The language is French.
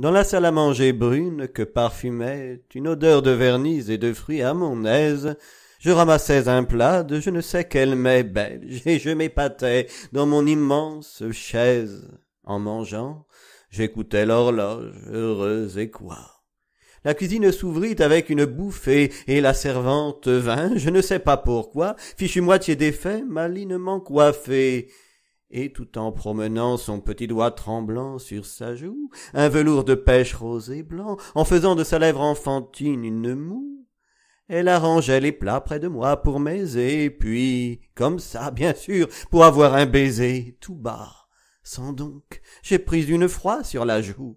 dans la salle à manger brune que parfumait une odeur de vernis et de fruits à mon aise, je ramassais un plat de je ne sais quelle mets belge et je m'épatais dans mon immense chaise. En mangeant, j'écoutais l'horloge, heureuse et quoi. La cuisine s'ouvrit avec une bouffée, et la servante vint, je ne sais pas pourquoi, fichue moitié défait, malinement coiffée et tout en promenant son petit doigt tremblant sur sa joue, un velours de pêche rose et blanc, en faisant de sa lèvre enfantine une moue, elle arrangeait les plats près de moi pour m'aiser, puis, comme ça, bien sûr, pour avoir un baiser tout bas. Sans donc, j'ai pris une froid sur la joue.